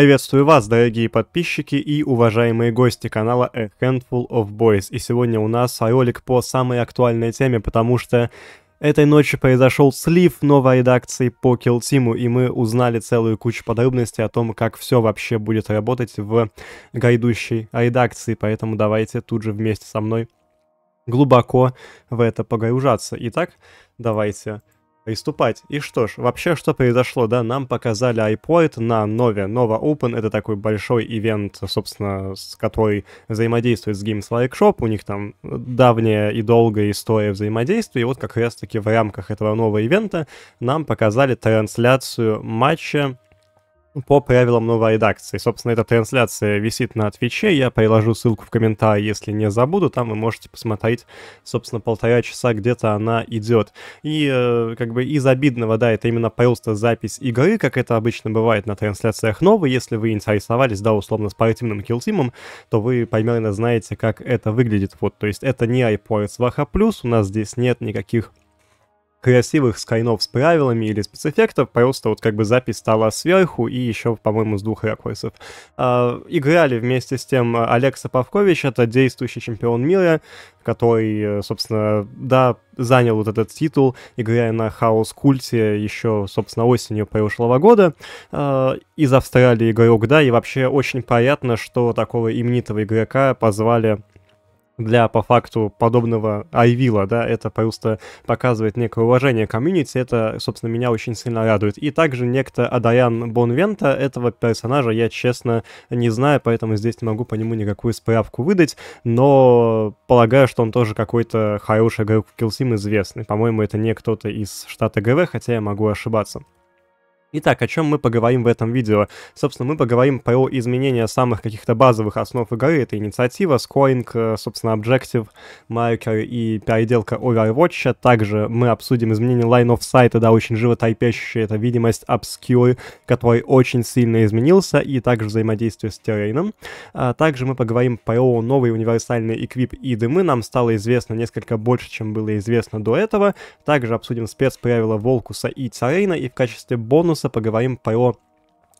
Приветствую вас, дорогие подписчики и уважаемые гости канала A Handful of Boys. И сегодня у нас ролик по самой актуальной теме, потому что этой ночью произошел слив новой редакции по Kill Team, и мы узнали целую кучу подробностей о том, как все вообще будет работать в грядущей редакции, поэтому давайте тут же вместе со мной глубоко в это погружаться. Итак, давайте приступать. И что ж, вообще что произошло, да, нам показали iPoint на Nova. Nova Open — это такой большой ивент, собственно, с который взаимодействует с Games Workshop. У них там давняя и долгая история взаимодействия. И вот как раз-таки в рамках этого нового ивента нам показали трансляцию матча по правилам новой редакции. Собственно, эта трансляция висит на Твиче, я приложу ссылку в комментарии, если не забуду, там вы можете посмотреть, собственно, полтора часа где-то она идет. И э, как бы из обидного, да, это именно просто запись игры, как это обычно бывает на трансляциях новой, если вы интересовались, да, условно, спортивным киллтимом, то вы примерно знаете, как это выглядит, вот, то есть это не iPods Vaha у нас здесь нет никаких красивых скринов с правилами или спецэффектов, просто вот как бы запись стала сверху и еще, по-моему, с двух ракурсов. Э, играли вместе с тем а, Олег Павкович, это действующий чемпион мира, который, э, собственно, да, занял вот этот титул, играя на Хаос Культе еще, собственно, осенью прошлого года. Э, из Австралии игрок, да, и вообще очень приятно, что такого именитого игрока позвали для, по факту, подобного айвила, да, это просто показывает некое уважение комьюнити, это, собственно, меня очень сильно радует. И также некто Адаян Бонвента, этого персонажа я, честно, не знаю, поэтому здесь не могу по нему никакую справку выдать, но полагаю, что он тоже какой-то хороший игрок в Килсим известный. По-моему, это не кто-то из штата ГВ, хотя я могу ошибаться. Итак, о чем мы поговорим в этом видео? Собственно, мы поговорим про изменение самых каких-то базовых основ игры. Это инициатива, скоринг, э, собственно, Objective, Marker и переделка Overwatch. Также мы обсудим изменение Line of Sight, да, очень живо животайпящая это видимость Obscure, который очень сильно изменился, и также взаимодействие с террейном. А также мы поговорим про новый универсальный эквип и дымы. Нам стало известно несколько больше, чем было известно до этого. Также обсудим спецправила Волкуса и террейна, и в качестве бонуса поговорим про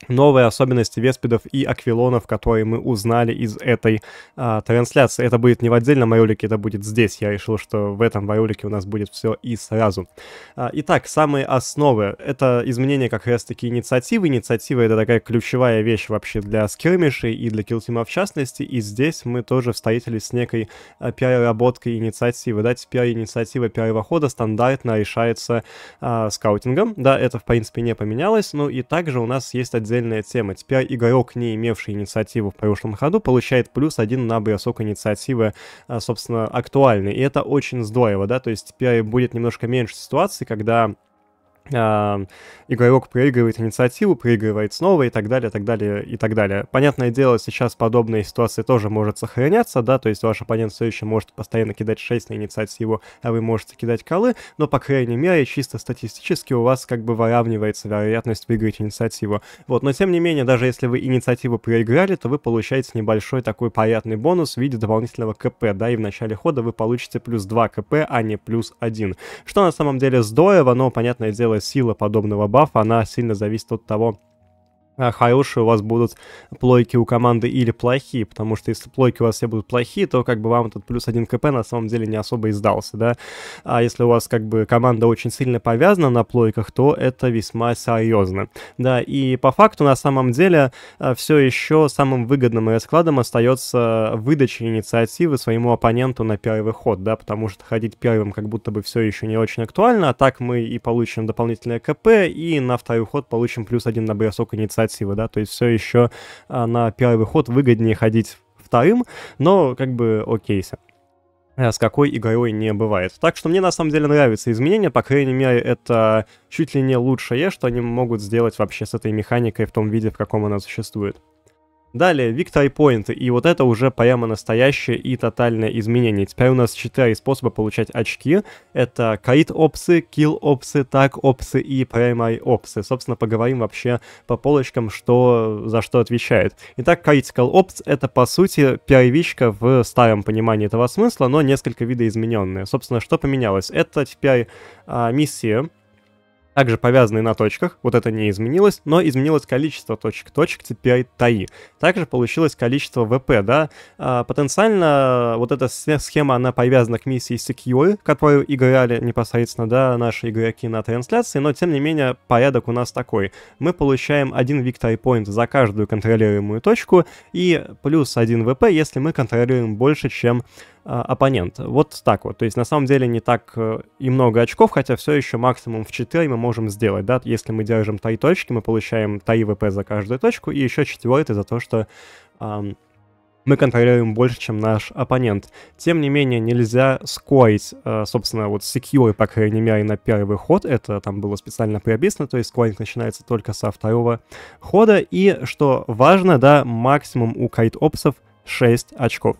новые особенности веспидов и аквилонов, которые мы узнали из этой а, трансляции. Это будет не в отдельном ролике, это будет здесь. Я решил, что в этом ролике у нас будет все и сразу. А, итак, самые основы. Это изменение как раз-таки инициативы. Инициатива — это такая ключевая вещь вообще для скирмишей и для килтима в частности. И здесь мы тоже встретились с некой а, переработкой инициативы. Да, теперь инициатива первого стандартно решается а, скаутингом. Да, это, в принципе, не поменялось. Ну и также у нас есть отдельный отдельная тема. Теперь игрок, не имевший инициативу в прошлом ходу, получает плюс один на бросок инициативы, а, собственно, актуальный. И это очень здорово, да, то есть теперь будет немножко меньше ситуации, когда игрок проигрывает инициативу, проигрывает снова и так далее, так далее, и так далее. Понятное дело, сейчас подобная ситуация тоже может сохраняться, да, то есть ваш оппонент все еще может постоянно кидать 6 на инициативу, а вы можете кидать колы, но, по крайней мере, чисто статистически у вас как бы выравнивается вероятность выиграть инициативу. Вот, но тем не менее, даже если вы инициативу проиграли, то вы получаете небольшой такой приятный бонус в виде дополнительного КП, да, и в начале хода вы получите плюс 2 КП, а не плюс 1. Что на самом деле здорово, но, понятное дело, сила подобного бафа, она сильно зависит от того, Э, хорошие у вас будут плойки у команды или плохие, потому что если плойки у вас все будут плохие, то как бы вам этот плюс один КП на самом деле не особо и сдался, да. А если у вас как бы команда очень сильно повязана на плойках, то это весьма серьезно, да. И по факту на самом деле э, все еще самым выгодным раскладом остается выдача инициативы своему оппоненту на первый ход, да, потому что ходить первым как будто бы все еще не очень актуально, а так мы и получим дополнительное КП, и на второй ход получим плюс один на бросок инициативы кооперативы, да, то есть все еще а, на первый выход выгоднее ходить вторым, но как бы окейся э, с какой игрой не бывает. Так что мне на самом деле нравятся изменения, по крайней мере, это чуть ли не лучшее, что они могут сделать вообще с этой механикой в том виде, в каком она существует. Далее, Vic Тайпоинт, и вот это уже прямо настоящее и тотальное изменение. Теперь у нас четыре способа получать очки. Это крит опсы, килл опсы, так опсы и прямай опсы. Собственно, поговорим вообще по полочкам, что за что отвечает. Итак, critical ops — это, по сути, первичка в старом понимании этого смысла, но несколько видоизмененная. Собственно, что поменялось? Это теперь а, миссия, также повязанные на точках, вот это не изменилось, но изменилось количество точек точек теперь ТАИ. Также получилось количество ВП, да. А, потенциально вот эта схема, она повязана к миссии Secure, которую играли непосредственно, да, наши игроки на трансляции, но тем не менее порядок у нас такой. Мы получаем один victory point за каждую контролируемую точку и плюс один ВП, если мы контролируем больше, чем а, оппонента. Вот так вот. То есть на самом деле не так э, и много очков, хотя все еще максимум в 4 мы можем сделать, да. Если мы держим три точки, мы получаем 3 ВП за каждую точку, и еще четвертый за то, что эм, мы контролируем больше, чем наш оппонент. Тем не менее, нельзя скорить, э, собственно, вот secure, по крайней мере, на первый ход. Это там было специально приобъяснено, то есть скоринг начинается только со второго хода. И, что важно, да, максимум у кайт-опсов 6 очков.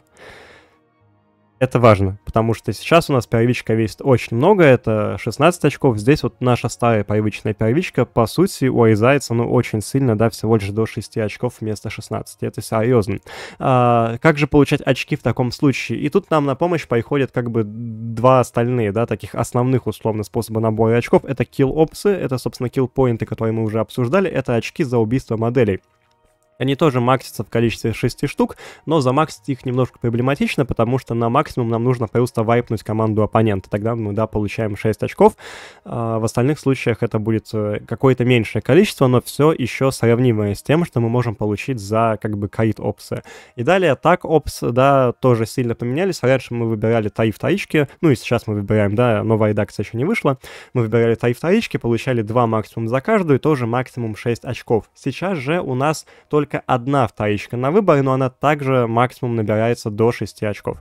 Это важно, потому что сейчас у нас первичка весит очень много, это 16 очков. Здесь вот наша старая привычная первичка, по сути, урезается, ну, очень сильно, да, всего лишь до 6 очков вместо 16. Это серьезно. А, как же получать очки в таком случае? И тут нам на помощь приходят как бы два остальные, да, таких основных, условно, способа набора очков. Это килл опсы это, собственно, килл поинты которые мы уже обсуждали, это очки за убийство моделей. Они тоже максятся в количестве 6 штук, но за макс их немножко проблематично, потому что на максимум нам нужно просто вайпнуть команду оппонента. Тогда мы, да, получаем 6 очков. А в остальных случаях это будет э, какое-то меньшее количество, но все еще сравнимое с тем, что мы можем получить за, как бы, кайт опсы. И далее так опс, да, тоже сильно поменялись. Раньше мы выбирали тариф вторички, ну и сейчас мы выбираем, да, новая редакция еще не вышла. Мы выбирали тариф вторички, получали 2 максимум за каждую, тоже максимум 6 очков. Сейчас же у нас только только одна вторичка на выбор, но она также максимум набирается до 6 очков.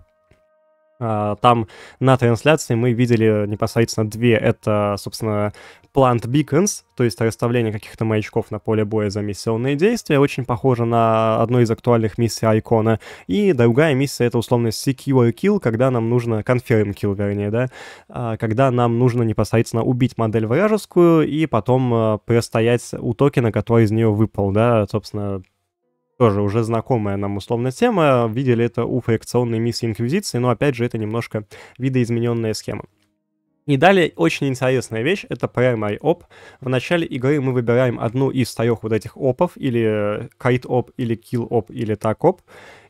А, там на трансляции мы видели непосредственно две. Это, собственно, Plant Beacons, то есть расставление каких-то маячков на поле боя за миссионные действия, очень похоже на одну из актуальных миссий Айкона. И другая миссия — это условно Secure Kill, когда нам нужно... Confirm Kill, вернее, да? А, когда нам нужно непосредственно убить модель вражескую и потом э, простоять у токена, который из нее выпал, да? Собственно, тоже уже знакомая нам условно тема. Видели это у фрикционной миссии Инквизиции, но опять же это немножко видоизмененная схема. И далее очень интересная вещь — это primary op. В начале игры мы выбираем одну из трех вот этих опов, или crate э, op, или kill op, или tag op.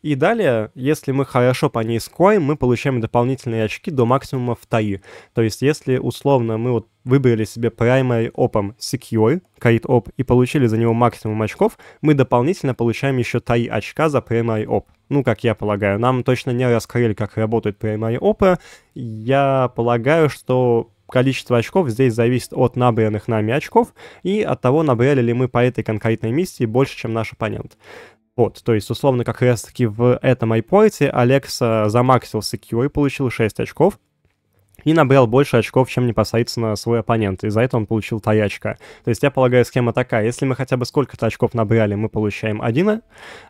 И далее, если мы хорошо по ней скроем, мы получаем дополнительные очки до максимума в таи. То есть, если условно мы вот выбрали себе primary опом secure, crate op, и получили за него максимум очков, мы дополнительно получаем еще таи очка за primary op ну, как я полагаю, нам точно не раскрыли, как работает Primary Opera. Я полагаю, что количество очков здесь зависит от набранных нами очков и от того, набрали ли мы по этой конкретной миссии больше, чем наш оппонент. Вот, то есть, условно, как раз-таки в этом айпорте Алекса э, замаксил секьюр и получил 6 очков, и набрал больше очков, чем на свой оппонент, и за это он получил 3 очка. То есть я полагаю, схема такая, если мы хотя бы сколько-то очков набрали, мы получаем 1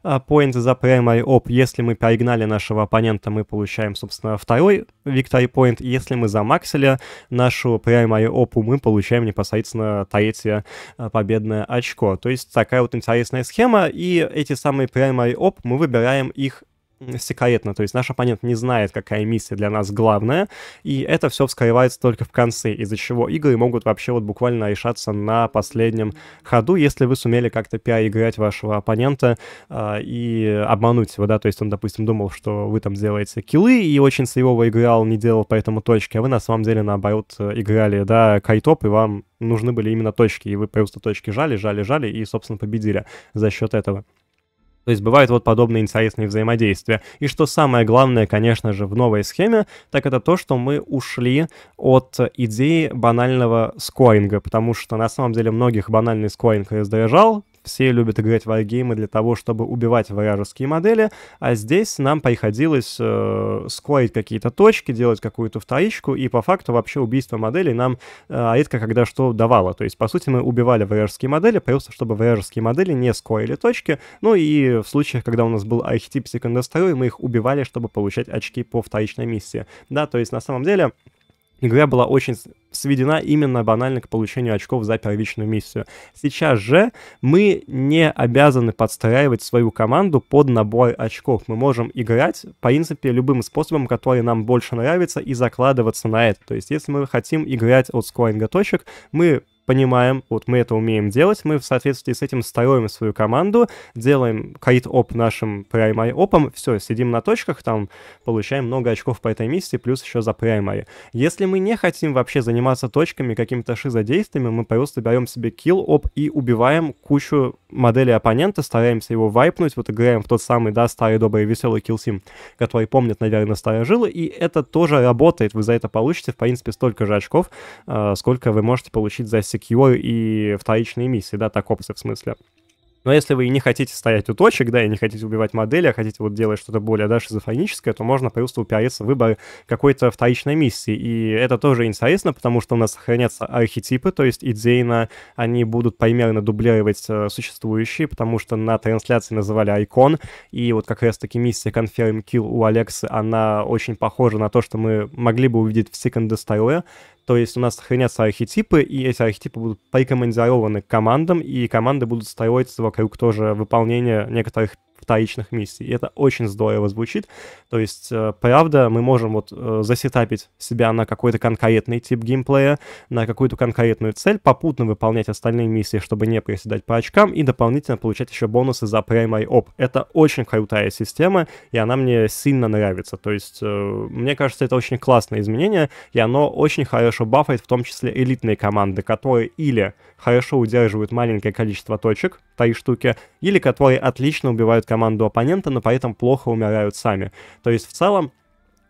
э, поинт за primary оп. если мы проигнали нашего оппонента, мы получаем, собственно, второй victory point, если мы замаксили нашу primary опу, мы получаем непосредственно третье э, победное очко. То есть такая вот интересная схема, и эти самые primary оп мы выбираем их секретно, то есть наш оппонент не знает, какая миссия для нас главная, и это все вскрывается только в конце, из-за чего игры могут вообще вот буквально решаться на последнем ходу, если вы сумели как-то пиар-играть вашего оппонента э, и обмануть его, да, то есть он, допустим, думал, что вы там делаете киллы и очень сейвово играл, не делал поэтому точки, а вы на самом деле, наоборот, играли, да, кайтоп, и вам нужны были именно точки, и вы просто точки жали, жали, жали и, собственно, победили за счет этого. То есть бывают вот подобные инсайсные взаимодействия. И что самое главное, конечно же, в новой схеме, так это то, что мы ушли от идеи банального скоинга, потому что на самом деле многих банальный скоинг раздражал, все любят играть в варгеймы для того, чтобы убивать вражеские модели, а здесь нам приходилось э, скорить какие-то точки, делать какую-то вторичку, и по факту вообще убийство моделей нам э, редко когда что давало. То есть, по сути, мы убивали вражеские модели, просто чтобы вражеские модели не скорили точки, ну и в случаях, когда у нас был архетип секундострой, мы их убивали, чтобы получать очки по вторичной миссии. Да, то есть, на самом деле... Игра была очень сведена именно банально к получению очков за первичную миссию. Сейчас же мы не обязаны подстраивать свою команду под набор очков. Мы можем играть, в принципе, любым способом, который нам больше нравится, и закладываться на это. То есть, если мы хотим играть от скоринга точек, мы понимаем, вот мы это умеем делать, мы в соответствии с этим строим свою команду, делаем кайт-оп нашим праймари-опом, все, сидим на точках, там получаем много очков по этой миссии, плюс еще за праймари. Если мы не хотим вообще заниматься точками, какими-то шизодействиями, мы просто берем себе килл-оп и убиваем кучу моделей оппонента, стараемся его вайпнуть, вот играем в тот самый, да, старый, добрый, веселый киллсим, который помнит наверное, старожилы, и это тоже работает, вы за это получите, в принципе, столько же очков, э, сколько вы можете получить за секунду секьюр и вторичные миссии, да, так опсы в смысле. Но если вы не хотите стоять у точек, да, и не хотите убивать модели, а хотите вот делать что-то более, да, шизофреническое, то можно просто упираться в выбор какой-то вторичной миссии. И это тоже интересно, потому что у нас сохранятся архетипы, то есть идейно они будут примерно дублировать э, существующие, потому что на трансляции называли икон. и вот как раз-таки миссия Confirm Kill у Алекса, она очень похожа на то, что мы могли бы увидеть в Second Destroyer, то есть у нас сохранятся архетипы, и эти архетипы будут прикомандированы к командам, и команды будут строиться вокруг тоже выполнения некоторых стаичных миссий. И это очень здорово звучит. То есть, э, правда, мы можем вот э, засетапить себя на какой-то конкретный тип геймплея, на какую-то конкретную цель, попутно выполнять остальные миссии, чтобы не приседать по очкам, и дополнительно получать еще бонусы за Prime Op. Это очень крутая система, и она мне сильно нравится. То есть, э, мне кажется, это очень классное изменение, и оно очень хорошо бафает в том числе элитные команды, которые или хорошо удерживают маленькое количество точек, три штуки, или которые отлично убивают команду оппонента, но при этом плохо умирают сами. То есть в целом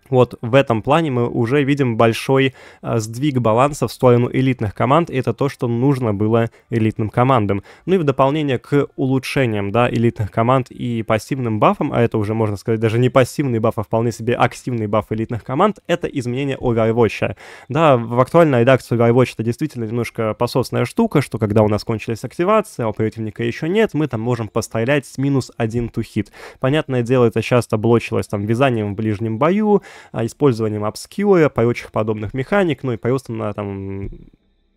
вот в этом плане мы уже видим большой э, сдвиг баланса в сторону элитных команд, и это то, что нужно было элитным командам. Ну и в дополнение к улучшениям, да, элитных команд и пассивным бафам, а это уже, можно сказать, даже не пассивный баф, а вполне себе активный баф элитных команд, это изменение Overwatch. Да, в актуальной редакции Overwatch это действительно немножко пососная штука, что когда у нас кончились активация а у противника еще нет, мы там можем пострелять с минус один тухит. Понятное дело, это часто блочилось там вязанием в ближнем бою, а, использованием апскилла, прочих подобных механик, ну и просто на там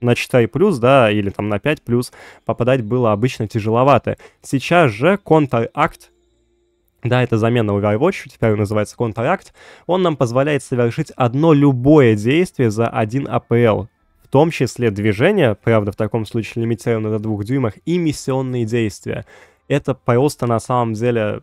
на 4 плюс, да, или там на 5 плюс попадать было обычно тяжеловато. Сейчас же контр-акт да, это замена Overwatch, теперь он называется Contract. Он нам позволяет совершить одно любое действие за один АПЛ. В том числе движение, правда, в таком случае лимитировано до двух дюймах, и миссионные действия. Это просто на самом деле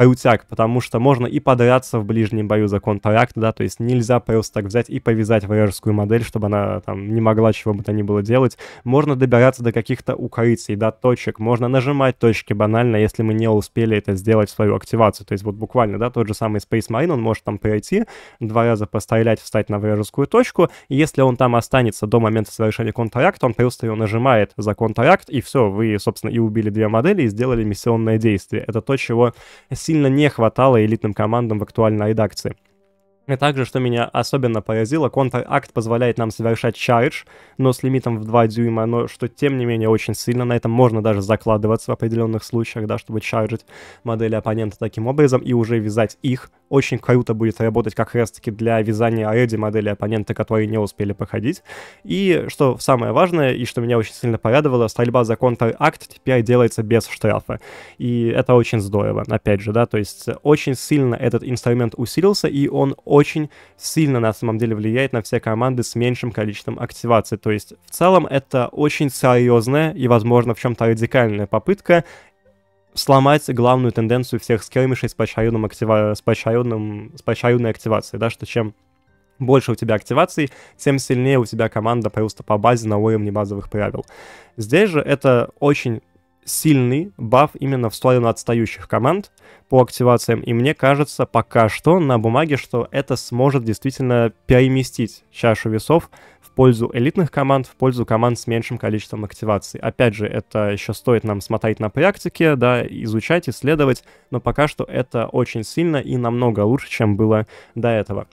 крутяк, потому что можно и подраться в ближнем бою за контракт, да, то есть нельзя просто так взять и повязать варяжскую модель, чтобы она там не могла чего бы то ни было делать. Можно добираться до каких-то укрытий, до точек, можно нажимать точки банально, если мы не успели это сделать, в свою активацию. То есть вот буквально, да, тот же самый Space Marine, он может там пройти, два раза пострелять, встать на варяжскую точку, и если он там останется до момента совершения контракта, он просто ее нажимает за контракт, и все, вы, собственно, и убили две модели, и сделали миссионное действие. Это то, чего сильно не хватало элитным командам в актуальной редакции. И также, что меня особенно поразило, контракт позволяет нам совершать чардж, но с лимитом в 2 дюйма, но что тем не менее очень сильно, на этом можно даже закладываться в определенных случаях, да, чтобы чарджить модели оппонента таким образом и уже вязать их. Очень круто будет работать как раз-таки для вязания ready модели оппонента, которые не успели проходить. И что самое важное, и что меня очень сильно порадовало, стрельба за контракт теперь делается без штрафа. И это очень здорово, опять же, да, то есть очень сильно этот инструмент усилился, и он очень очень сильно на самом деле влияет на все команды с меньшим количеством активации. То есть в целом это очень серьезная и, возможно, в чем-то радикальная попытка сломать главную тенденцию всех скелмишей с, поочередным актива... с, поочередным... с поочередной активацией, да, что чем больше у тебя активаций, тем сильнее у тебя команда просто по базе на уровне базовых правил. Здесь же это очень сильный баф именно в сторону отстающих команд по активациям, и мне кажется пока что на бумаге, что это сможет действительно переместить чашу весов в пользу элитных команд, в пользу команд с меньшим количеством активаций. Опять же, это еще стоит нам смотреть на практике, да, изучать, исследовать, но пока что это очень сильно и намного лучше, чем было до этого.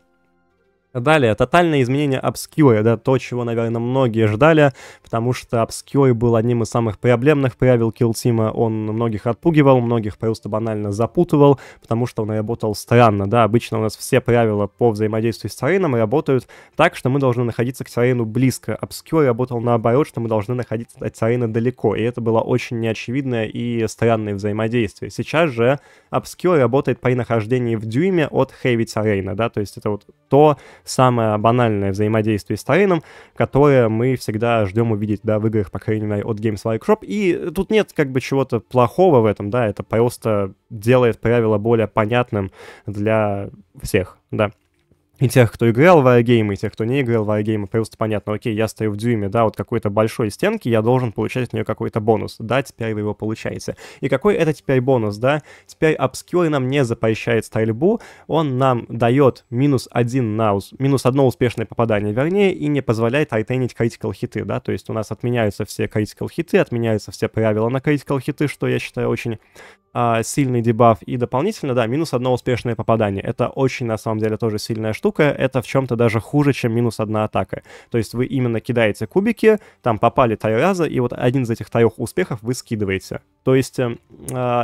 Далее, тотальное изменение обскьюя, да, то, чего, наверное, многие ждали, потому что обскьюй был одним из самых проблемных правил киллтима, он многих отпугивал, многих просто банально запутывал, потому что он работал странно, да, обычно у нас все правила по взаимодействию с террейном работают так, что мы должны находиться к террейну близко, обскьюй работал наоборот, что мы должны находиться от террейна далеко, и это было очень неочевидное и странное взаимодействие. Сейчас же обскьюй работает при нахождении в дюйме от хэви террейна, да, то есть это вот то, самое банальное взаимодействие с тейном, которое мы всегда ждем увидеть, да, в играх, по крайней мере, от Games Like И тут нет как бы чего-то плохого в этом, да, это просто делает правило более понятным для всех, да и тех, кто играл в аэрогеймы, и тех, кто не играл в аэрогеймы, просто понятно, окей, я стою в дюйме, да, вот какой-то большой стенки, я должен получать от нее какой-то бонус. Да, теперь вы его получаете. И какой это теперь бонус, да? Теперь обскюр нам не запрещает стрельбу, он нам дает минус один на минус одно успешное попадание, вернее, и не позволяет айтенить критикал хиты, да, то есть у нас отменяются все критикал хиты, отменяются все правила на критикал хиты, что я считаю очень а, сильный дебаф. И дополнительно, да, минус одно успешное попадание. Это очень, на самом деле, тоже сильная штука, штука, это в чем-то даже хуже, чем минус одна атака. То есть вы именно кидаете кубики, там попали три раза, и вот один из этих трех успехов вы скидываете. То есть э,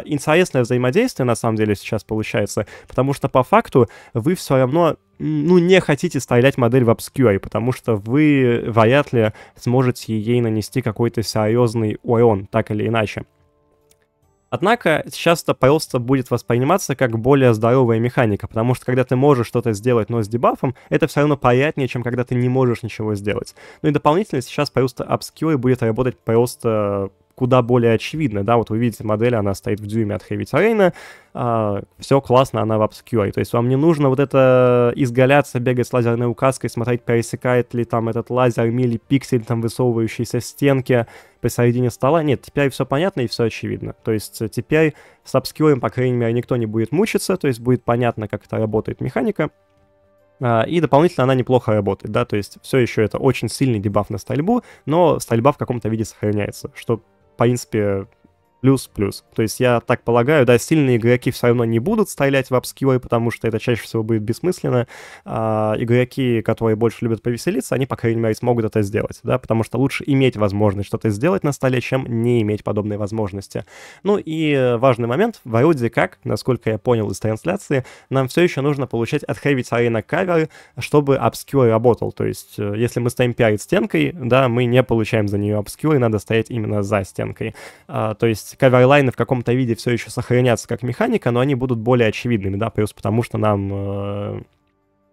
интересное взаимодействие на самом деле сейчас получается, потому что по факту вы все равно ну, не хотите стрелять модель в обскюре, потому что вы вряд ли сможете ей нанести какой-то серьезный урон, так или иначе. Однако часто просто будет восприниматься как более здоровая механика, потому что когда ты можешь что-то сделать, но с дебафом, это все равно приятнее, чем когда ты не можешь ничего сделать. Ну и дополнительно сейчас просто обскилы будет работать просто куда более очевидно, да, вот вы видите модель, она стоит в дюйме от Heavy Terrain, а, все классно, она в обскюре, то есть вам не нужно вот это изгаляться, бегать с лазерной указкой, смотреть, пересекает ли там этот лазер мили пиксель там высовывающийся стенки посередине стола, нет, теперь все понятно и все очевидно, то есть э, теперь с обскюрем, по крайней мере, никто не будет мучиться, то есть будет понятно, как это работает механика, а, и дополнительно она неплохо работает, да, то есть все еще это очень сильный дебаф на стрельбу, но стрельба в каком-то виде сохраняется, что по принципе, плюс-плюс. То есть я так полагаю, да, сильные игроки все равно не будут стрелять в апскиллы, потому что это чаще всего будет бессмысленно. А игроки, которые больше любят повеселиться, они, по крайней мере, смогут это сделать, да, потому что лучше иметь возможность что-то сделать на столе, чем не иметь подобные возможности. Ну и э, важный момент, вроде как, насколько я понял из трансляции, нам все еще нужно получать от Heavy Arena каверы, чтобы апскилл работал. То есть, э, если мы стоим перед стенкой, да, мы не получаем за нее апскилл, надо стоять именно за стенкой. А, то есть есть каверлайны в каком-то виде все еще сохранятся как механика, но они будут более очевидными, да, плюс потому что нам э,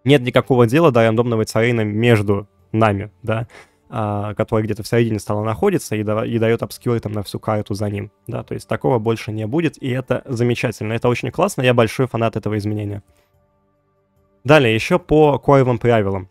нет никакого дела до рандомного царина между нами, да, э, а, который где-то в середине стола находится и, да, и дает обскюр там на всю карту за ним, да, то есть такого больше не будет, и это замечательно, это очень классно, я большой фанат этого изменения. Далее, еще по коевым правилам.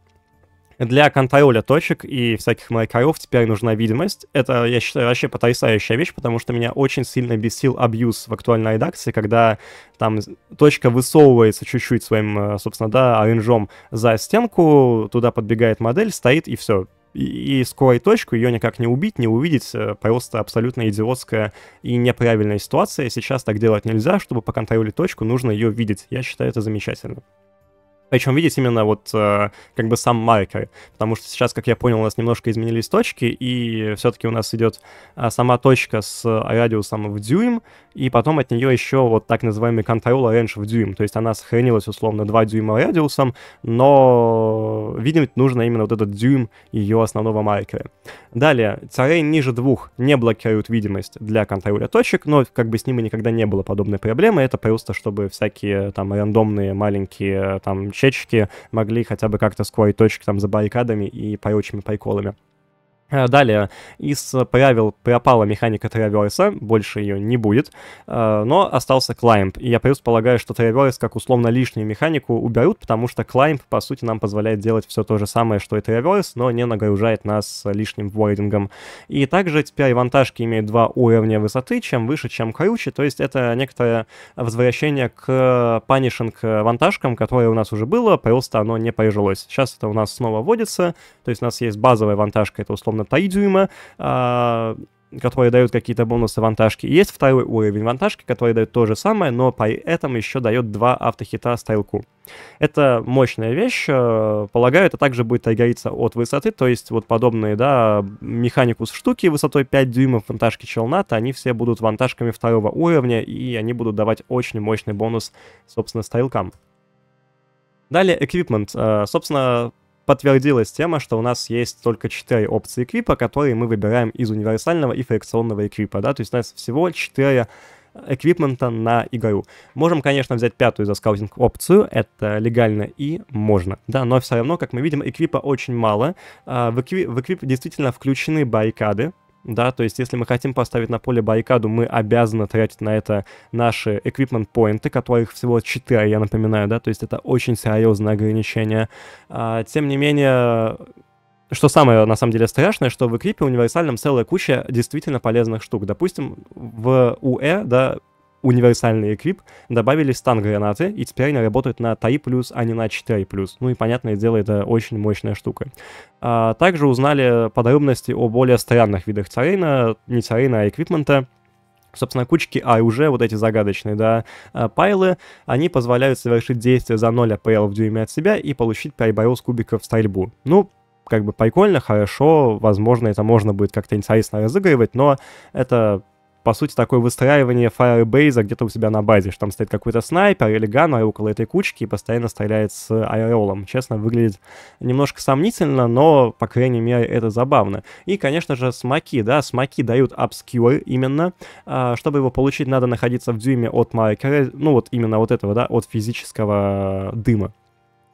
Для контроля точек и всяких маяковов теперь нужна видимость. Это, я считаю, вообще потрясающая вещь, потому что меня очень сильно бесил абьюз в актуальной редакции, когда там точка высовывается чуть-чуть своим, э, собственно, да, оранжом за стенку, туда подбегает модель, стоит и все, и, и скорой точку, ее никак не убить, не увидеть, э, просто абсолютно идиотская и неправильная ситуация. Сейчас так делать нельзя, чтобы по контролю точку нужно ее видеть. Я считаю это замечательно. Причем видеть именно вот э, как бы сам маркер, потому что сейчас, как я понял, у нас немножко изменились точки, и все-таки у нас идет а, сама точка с э, радиусом в дюйм, и потом от нее еще вот так называемый control range в дюйм, то есть она сохранилась условно 2 дюйма радиусом, но видеть нужно именно вот этот дюйм ее основного маркера. Далее, царей ниже двух не блокируют видимость для контроля точек, но как бы с ними никогда не было подобной проблемы, это просто чтобы всякие э, там рандомные маленькие там дощечки могли хотя бы как-то сквоить точки там за баррикадами и прочими приколами. Э, далее, из правил пропала механика траверса, больше ее не будет, э, но остался клаймб. И я предполагаю, что траверс как условно лишнюю механику уберут, потому что клаймб, по сути, нам позволяет делать все то же самое, что и траверс, но не нагружает нас лишним вордингом. И также теперь вантажки имеют два уровня высоты, чем выше, чем круче, то есть это некоторое возвращение к панишинг вантажкам, которое у нас уже было, просто оно не прижилось. Сейчас это у нас снова вводится, то есть у нас есть базовая вантажка, это условно условно 3 дюйма, а, которые дают какие-то бонусы вантажки. И есть второй уровень вантажки, который дает то же самое, но при этом еще дает два автохита стрелку. Это мощная вещь, э, полагаю, это также будет триггериться от высоты, то есть вот подобные, да, механикус штуки высотой 5 дюймов вантажки челната, они все будут вантажками второго уровня, и они будут давать очень мощный бонус, собственно, стрелкам. Далее, эквипмент. Э, собственно, подтвердилась тема, что у нас есть только 4 опции эквипа, которые мы выбираем из универсального и фрикционного эквипа, да, то есть у нас всего 4 эквипмента на игру. Можем, конечно, взять пятую за скаутинг опцию, это легально и можно, да, но все равно, как мы видим, эквипа очень мало. А, в эквип, в эквип действительно включены баррикады, да, то есть если мы хотим поставить на поле баррикаду, мы обязаны тратить на это наши equipment поинты, которых всего 4, я напоминаю, да, то есть это очень серьезное ограничение. А, тем не менее, что самое, на самом деле, страшное, что в Экрипе универсальном целая куча действительно полезных штук. Допустим, в УЭ, e, да, универсальный эквип, добавили стан-гранаты, и теперь они работают на 3+, а не на 4+. Ну и, понятное дело, это очень мощная штука. А, также узнали подробности о более странных видах террейна, не террейна, а эквипмента, Собственно, кучки А и уже вот эти загадочные, да, а, пайлы, они позволяют совершить действие за 0 АПЛ в дюйме от себя и получить переборос кубиков в стрельбу. Ну, как бы прикольно, хорошо, возможно, это можно будет как-то интересно разыгрывать, но это по сути, такое выстраивание фаербейза где-то у себя на базе, что там стоит какой-то снайпер или ганнер а около этой кучки и постоянно стреляет с аэролом. Честно, выглядит немножко сомнительно, но, по крайней мере, это забавно. И, конечно же, смоки, да, смоки дают обскюр именно. А, чтобы его получить, надо находиться в дюйме от маркера, ну вот именно вот этого, да, от физического э, дыма.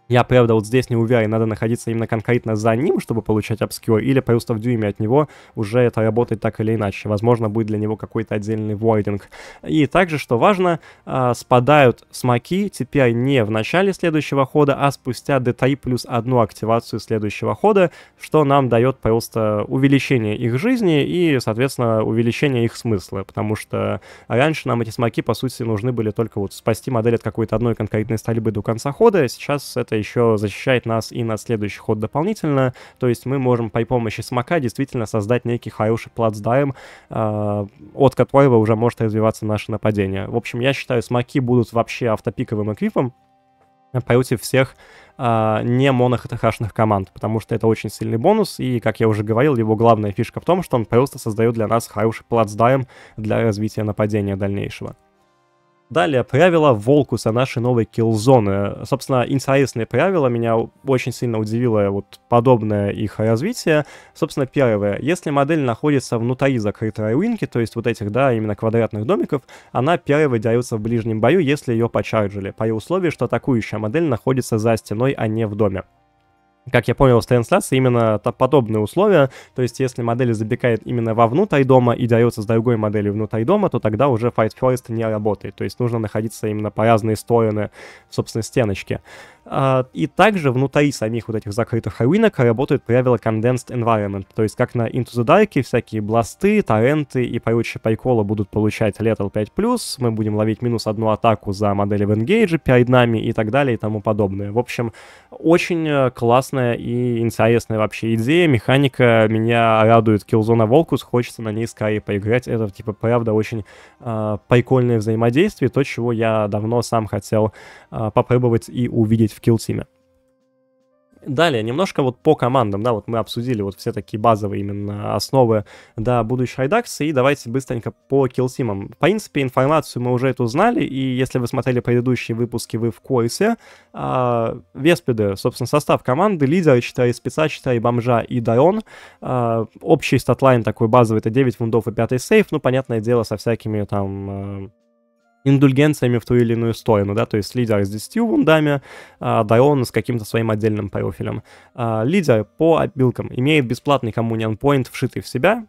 Я, правда, вот здесь не уверен, надо находиться именно конкретно за ним, чтобы получать обскюр, или просто в дюйме от него уже это работает так или иначе. Возможно, будет для него какой-то отдельный вординг. И также, что важно, а, спадают смоки теперь не в начале следующего хода, а спустя D3 плюс одну активацию следующего хода, что нам дает просто увеличение их жизни и, соответственно, увеличение их смысла, потому что раньше нам эти смоки, по сути, нужны были только вот спасти модель от какой-то одной конкретной стрельбы до конца хода, а сейчас это еще защищает нас и на следующий ход дополнительно, то есть мы можем при помощи смока действительно создать некий хороший плацдарм, э, от которого уже может развиваться наше нападение. В общем, я считаю, смоки будут вообще автопиковым эквипом, против всех э, не монохатахашных команд, потому что это очень сильный бонус, и, как я уже говорил, его главная фишка в том, что он просто создает для нас хороший плацдарм для развития нападения дальнейшего. Далее, правила Волкуса, нашей новой киллзоны. Собственно, интересные правила, меня очень сильно удивило вот подобное их развитие. Собственно, первое, если модель находится внутри закрытой руинки, то есть вот этих, да, именно квадратных домиков, она первой выдается в ближнем бою, если ее почарджили, при условии, что атакующая модель находится за стеной, а не в доме как я понял с трансляции, именно подобные условия. То есть, если модель забегает именно вовнутрь дома и дается с другой моделью внутрь дома, то тогда уже Fight First не работает. То есть, нужно находиться именно по разные стороны, собственно, стеночки. А, и также внутри самих вот этих закрытых рынок работают правила Condensed Environment, то есть как на Into the Dark всякие бласты, торренты и прочие пайколы будут получать Lethal 5+, мы будем ловить минус одну атаку за модели в Engage перед нами и так далее и тому подобное. В общем, очень э, классная и интересная вообще идея, механика, меня радует Killzone Волкус, хочется на ней скорее поиграть, это типа правда очень э, прикольное взаимодействие, то, чего я давно сам хотел э, попробовать и увидеть в килл-тиме. Далее, немножко вот по командам, да, вот мы обсудили вот все такие базовые именно основы, да, будущей редакса, и давайте быстренько по киллтимам. В принципе, информацию мы уже эту знали, и если вы смотрели предыдущие выпуски, вы в курсе. А, Веспеды, собственно, состав команды, лидеры 4 спеца, 4 бомжа и Дарон. А, общий статлайн такой базовый, это 9 фундов и 5 сейф, ну, понятное дело, со всякими там э, индульгенциями в ту или иную сторону, да, то есть лидер с 10 вундами, а Дарон с каким-то своим отдельным профилем. А лидер по обилкам имеет бесплатный коммунион point вшитый в себя,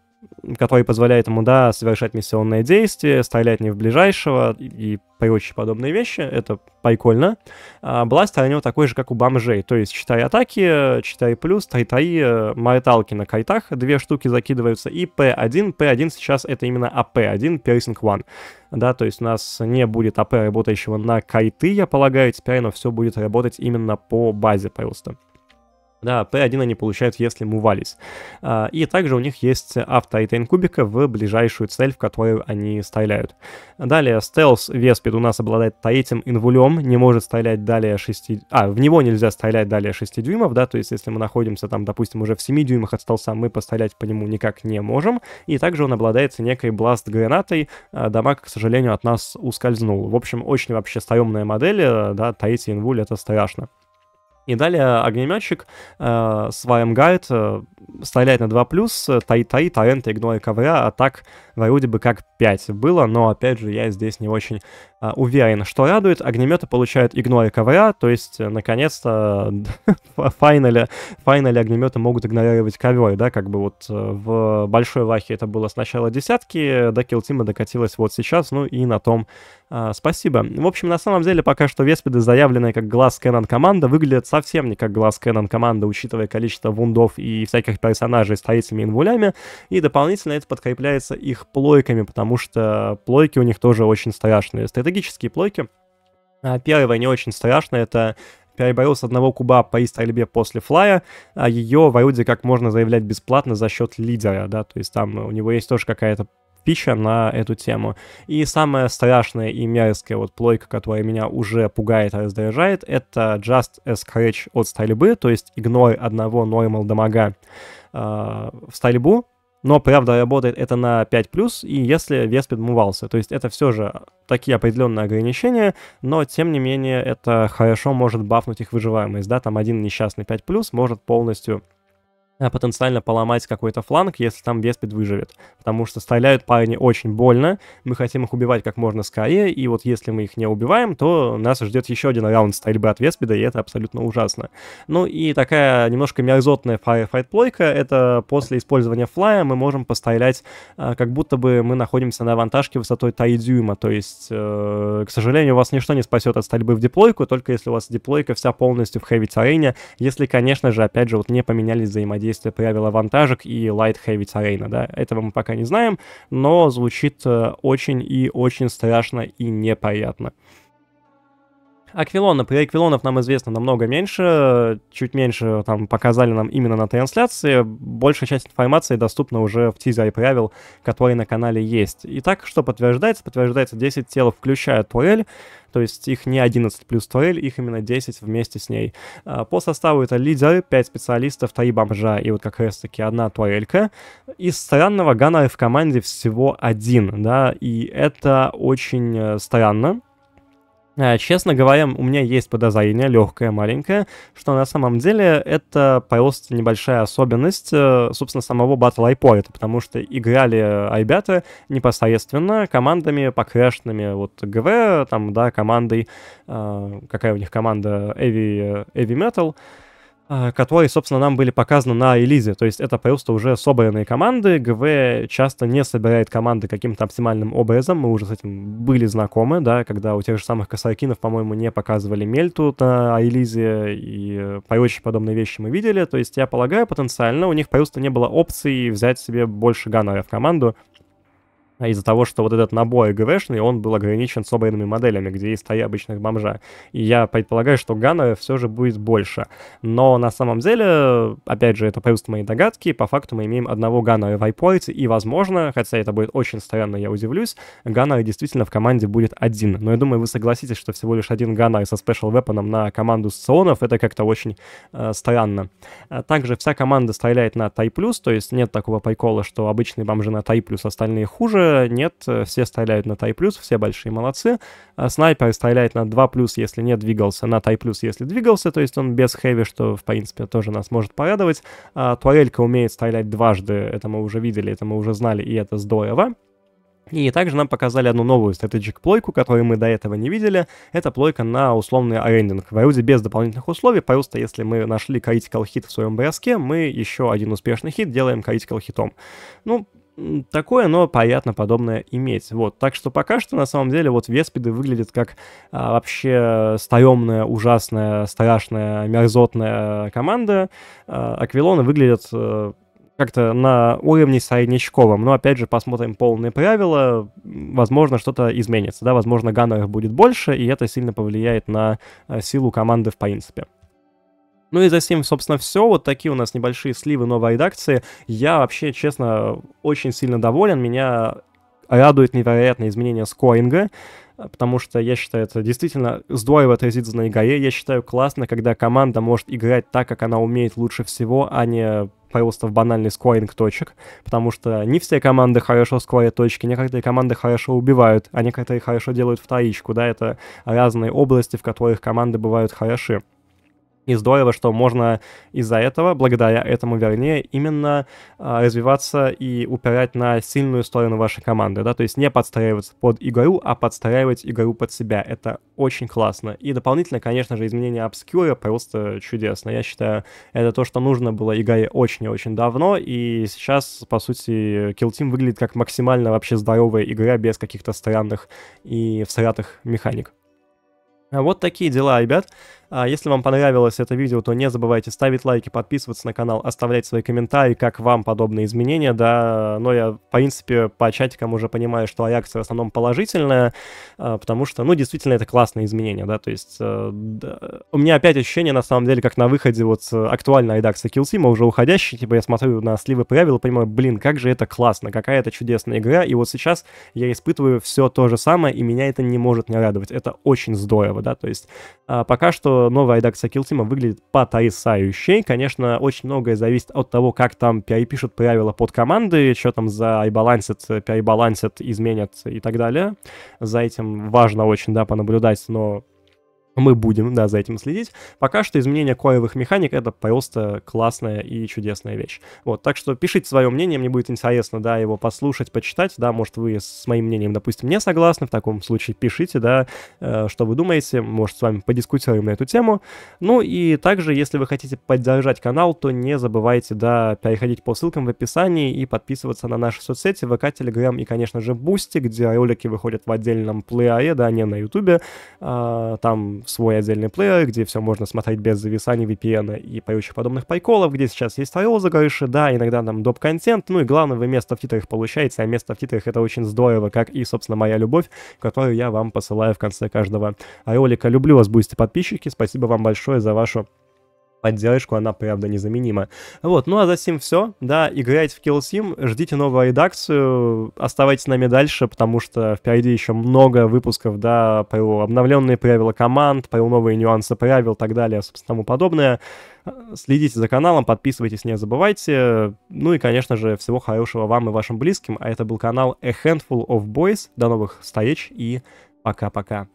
который позволяет ему, да, совершать миссионные действия, стрелять не в ближайшего и прочие подобные вещи. Это прикольно. А бластер у него такой же, как у бомжей. То есть 4 атаки, 4 плюс, 3-3, э, морталки на кайтах, две штуки закидываются, и P1. P1 сейчас это именно AP1, а Piercing One. Да, то есть у нас не будет АП, работающего на кайты, я полагаю, теперь оно все будет работать именно по базе просто. Да, P1 они получают, если мувались. А, и также у них есть автоайтейн кубика в ближайшую цель, в которую они стреляют. Далее стелс Веспид у нас обладает таитим инвулем, не может стрелять далее 6... А, в него нельзя стрелять далее 6 дюймов, да, то есть если мы находимся там, допустим, уже в 7 дюймах от стелса, мы пострелять по нему никак не можем. И также он обладает некой бласт-гранатой, а, дамаг, к сожалению, от нас ускользнул. В общем, очень вообще стоемная модель, э, да, таити инвуль, это страшно. И далее огнеметчик э, с вайм-гайд э, стреляет на 2+, таи-таи, таэнта, игноя ковря, а так вроде бы как 5 было, но опять же я здесь не очень э, уверен. Что радует, огнеметы получают игноя ковря, то есть э, наконец-то в э, файнале, огнеметы могут игнорировать ковер, да, как бы вот э, в большой вахе это было сначала десятки, до килтима докатилось вот сейчас, ну и на том а, спасибо. В общем, на самом деле, пока что Веспиды, заявленные как глаз Кэнон команда, выглядят совсем не как глаз Кэнон команда, учитывая количество вундов и всяких персонажей с таицами и инвулями, и дополнительно это подкрепляется их плойками, потому что плойки у них тоже очень страшные, стратегические плойки. А первая не очень страшная, это переборол с одного куба по стрельбе после флая, а ее в орудии как можно заявлять бесплатно за счет лидера, да, то есть там у него есть тоже какая-то спича на эту тему. И самая страшная и мерзкая вот плойка, которая меня уже пугает и раздражает, это Just Scratch от стрельбы, то есть игнор одного нормал дамага э, в стрельбу, но, правда, работает это на 5+, и если вес подмывался. То есть это все же такие определенные ограничения, но, тем не менее, это хорошо может бафнуть их выживаемость, да, там один несчастный 5+, может полностью Э, потенциально поломать какой-то фланг, если там Веспид выживет. Потому что стреляют парни очень больно, мы хотим их убивать как можно скорее, и вот если мы их не убиваем, то нас ждет еще один раунд стрельбы от Веспида, и это абсолютно ужасно. Ну и такая немножко мерзотная фаерфайт-плойка, это после использования флая мы можем пострелять, э, как будто бы мы находимся на вантажке высотой 3 дюйма, то есть, э, к сожалению, вас ничто не спасет от стрельбы в диплойку, только если у вас диплойка вся полностью в хэви-террене, если, конечно же, опять же, вот не поменялись взаимодействия действие правила вантажек и Light Heavy Terrain, да. Этого мы пока не знаем, но звучит э, очень и очень страшно и непонятно. Аквилона, при Аквилонов нам известно намного меньше, чуть меньше там показали нам именно на трансляции, большая часть информации доступна уже в тизере правил, которые на канале есть. Итак, что подтверждается? Подтверждается 10 тел, включая турель, то есть их не 11 плюс турель, их именно 10 вместе с ней. А, по составу это лидеры, 5 специалистов, 3 бомжа и вот как раз таки одна турелька. Из странного Ганнер в команде всего один, да, и это очень э, странно, Э, честно говоря, у меня есть подозрение, легкое, маленькое, что на самом деле это просто небольшая особенность, э, собственно, самого Battle iPoint, потому что играли э, ребята непосредственно командами покрашенными, вот ГВ, там, да, командой, какая у них команда, Heavy, Heavy Metal, а, которые, собственно, нам были показаны на релизе. То есть это просто уже собранные команды. ГВ часто не собирает команды каким-то оптимальным образом. Мы уже с этим были знакомы, да, когда у тех же самых Косаркинов, по-моему, не показывали Мельту на релизе и прочие подобные вещи мы видели. То есть я полагаю, потенциально у них просто не было опции взять себе больше ганнера в команду, а из-за того, что вот этот набор ГВшный, он был ограничен собранными моделями, где есть стоя обычных бомжа. И я предполагаю, что гана все же будет больше. Но на самом деле, опять же, это просто мои догадки, по факту мы имеем одного гана в айпорте, и, возможно, хотя это будет очень странно, я удивлюсь, гана действительно в команде будет один. Но я думаю, вы согласитесь, что всего лишь один гана со спешл вепоном на команду сционов, это как-то очень э, странно. А также вся команда стреляет на тай плюс, то есть нет такого прикола, что обычные бомжи на тай плюс, остальные хуже, Э, нет, э, все стреляют на тай плюс, все большие молодцы. Э, снайпер стреляет на 2 плюс, если не двигался, на тай плюс, если двигался, то есть он без хэви, что, в принципе, тоже нас может порадовать. А Туарелька умеет стрелять дважды, это мы уже видели, это мы уже знали, и это здорово. И также нам показали одну новую стратегик плойку, которую мы до этого не видели. Это плойка на условный арендинг. В Аруде без дополнительных условий, просто если мы нашли critical хит в своем броске, мы еще один успешный хит делаем critical хитом. Ну, такое, но понятно подобное иметь. Вот, так что пока что на самом деле вот веспиды выглядят как а, вообще стоемная, ужасная, страшная, мерзотная команда. А, аквилоны выглядят а, как-то на уровне среднячковом. Но опять же, посмотрим полные правила. Возможно, что-то изменится. Да, возможно, ганнеров будет больше, и это сильно повлияет на э, силу команды в принципе. Ну и за всем, собственно, все. Вот такие у нас небольшие сливы новой редакции. Я вообще, честно, очень сильно доволен. Меня радует невероятное изменение скоринга, потому что я считаю, это действительно здорово отразится на игре. Я считаю классно, когда команда может играть так, как она умеет лучше всего, а не просто в банальный скоринг точек, потому что не все команды хорошо скорят точки, некоторые команды хорошо убивают, а некоторые хорошо делают вторичку, да, это разные области, в которых команды бывают хороши. И здорово, что можно из-за этого, благодаря этому, вернее, именно э, развиваться и упирать на сильную сторону вашей команды, да, то есть не подстраиваться под игру, а подстраивать игру под себя. Это очень классно. И дополнительно, конечно же, изменение обскюра просто чудесно. Я считаю, это то, что нужно было игре очень очень давно, и сейчас, по сути, Kill Team выглядит как максимально вообще здоровая игра без каких-то странных и всратых механик. А вот такие дела, ребят. А если вам понравилось это видео, то не забывайте ставить лайки, подписываться на канал, оставлять свои комментарии, как вам подобные изменения, да. Но я, в принципе, по чатикам уже понимаю, что реакция в основном положительная, а, потому что, ну, действительно, это классные изменения, да. То есть э, да. у меня опять ощущение, на самом деле, как на выходе вот актуальная редакция Килсима, уже уходящий, типа я смотрю на сливы правил и понимаю, блин, как же это классно, какая это чудесная игра, и вот сейчас я испытываю все то же самое, и меня это не может не радовать. Это очень здорово этого, да, то есть а, пока что новая редакция Killteam выглядит потрясающей, конечно, очень многое зависит от того, как там перепишут правила под команды, что там за айбалансят, перебалансят, изменят и так далее, за этим важно очень, да, понаблюдать, но мы будем, да, за этим следить. Пока что изменение коевых механик — это просто классная и чудесная вещь. Вот, так что пишите свое мнение, мне будет интересно, да, его послушать, почитать, да, может, вы с моим мнением, допустим, не согласны, в таком случае пишите, да, э, что вы думаете, может, с вами подискутируем на эту тему. Ну и также, если вы хотите поддержать канал, то не забывайте, да, переходить по ссылкам в описании и подписываться на наши соцсети, ВК, Телеграм и, конечно же, Бусти, где ролики выходят в отдельном плеере, да, не на Ютубе, э, там свой отдельный плеер, где все можно смотреть без зависания VPN и поющих подобных пайколов, где сейчас есть IO за крыши, да, иногда там доп-контент, ну и главное, вы место в титрах получаете, а место в титрах это очень здорово, как и, собственно, моя любовь, которую я вам посылаю в конце каждого ролика. Люблю вас, будете подписчики, спасибо вам большое за вашу поддержку, она правда незаменима. Вот, ну а за затем все, да, играйте в Kill Sim, ждите новую редакцию, оставайтесь с нами дальше, потому что впереди еще много выпусков, да, про обновленные правила команд, про новые нюансы правил и так далее, собственно, тому подобное. Следите за каналом, подписывайтесь, не забывайте. Ну и, конечно же, всего хорошего вам и вашим близким. А это был канал A Handful of Boys. До новых встреч и пока-пока.